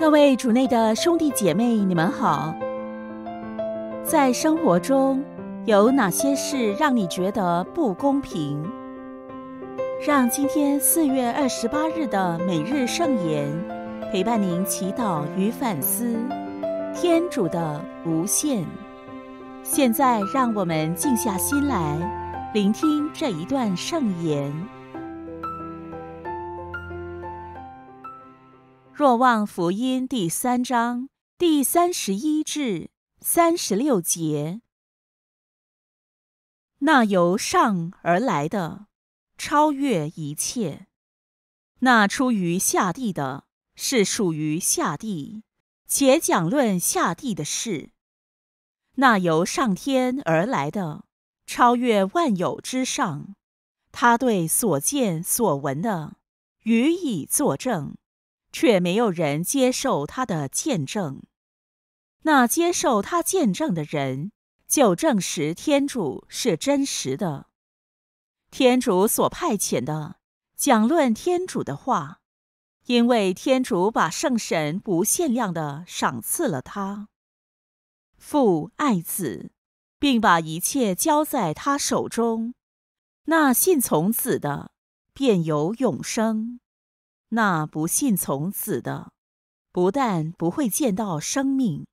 各位主内的兄弟姐妹，你们好。在生活中有哪些事让你觉得不公平？让今天四月二十八日的每日圣言陪伴您祈祷与反思天主的无限。现在让我们静下心来，聆听这一段圣言。若望福音第三章第三十一至三十六节：那由上而来的，超越一切；那出于下地的，是属于下地。且讲论下地的事。那由上天而来的，超越万有之上，他对所见所闻的予以作证。却没有人接受他的见证，那接受他见证的人，就证实天主是真实的。天主所派遣的讲论天主的话，因为天主把圣神无限量的赏赐了他，父爱子，并把一切交在他手中，那信从子的便有永生。那不信从子的，不但不会见到生命，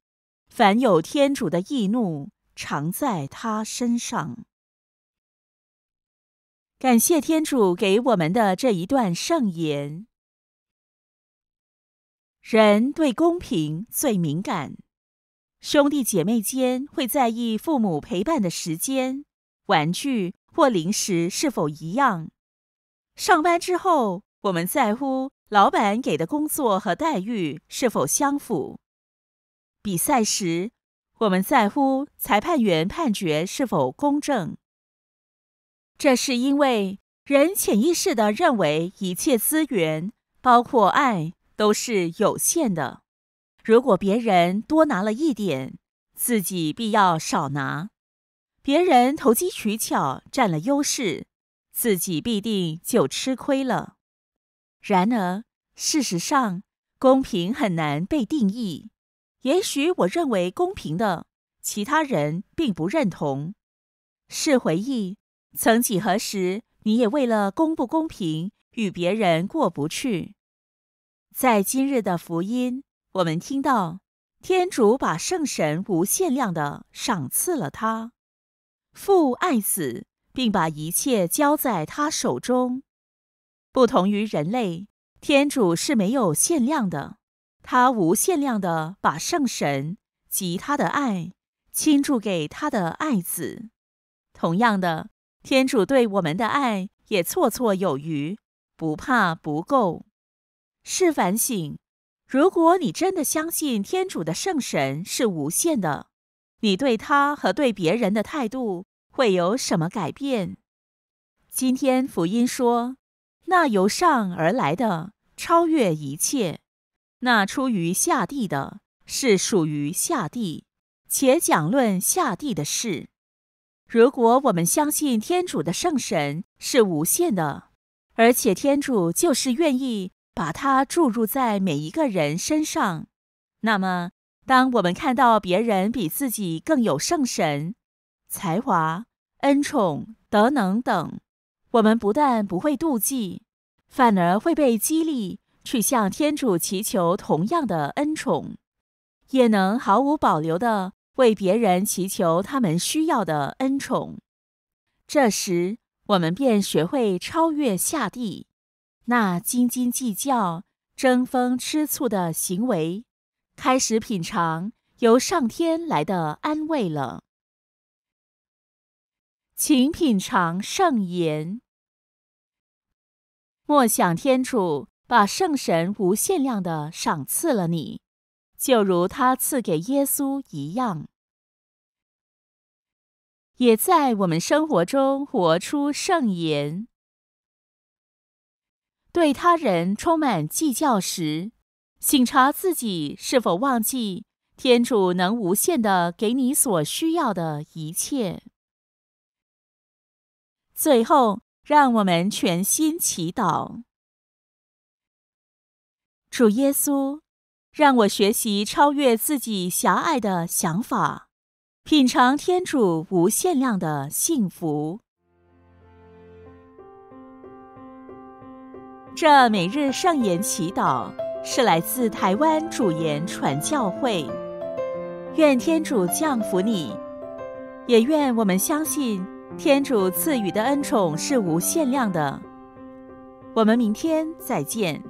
凡有天主的易怒，常在他身上。感谢天主给我们的这一段圣言。人对公平最敏感，兄弟姐妹间会在意父母陪伴的时间、玩具或零食是否一样。上班之后。我们在乎老板给的工作和待遇是否相符；比赛时我们在乎裁判员判决是否公正。这是因为人潜意识的认为一切资源，包括爱，都是有限的。如果别人多拿了一点，自己必要少拿；别人投机取巧占了优势，自己必定就吃亏了。然而，事实上，公平很难被定义。也许我认为公平的，其他人并不认同。是回忆曾几何时，你也为了公不公平与别人过不去。在今日的福音，我们听到天主把圣神无限量的赏赐了他，父爱子，并把一切交在他手中。不同于人类，天主是没有限量的，他无限量的把圣神及他的爱倾注给他的爱子。同样的，天主对我们的爱也绰绰有余，不怕不够。是反省：如果你真的相信天主的圣神是无限的，你对他和对别人的态度会有什么改变？今天福音说。那由上而来的超越一切，那出于下地的，是属于下地，且讲论下地的事。如果我们相信天主的圣神是无限的，而且天主就是愿意把它注入在每一个人身上，那么，当我们看到别人比自己更有圣神、才华、恩宠、德能等，我们不但不会妒忌，反而会被激励去向天主祈求同样的恩宠，也能毫无保留地为别人祈求他们需要的恩宠。这时，我们便学会超越下地那斤斤计较、争风吃醋的行为，开始品尝由上天来的安慰了。请品尝圣言。莫想天主把圣神无限量的赏赐了你，就如他赐给耶稣一样，也在我们生活中活出圣言。对他人充满计较时，醒察自己是否忘记天主能无限的给你所需要的一切。最后，让我们全心祈祷。主耶稣，让我学习超越自己狭隘的想法，品尝天主无限量的幸福。这每日圣言祈祷是来自台湾主言传教会。愿天主降福你，也愿我们相信。天主赐予的恩宠是无限量的。我们明天再见。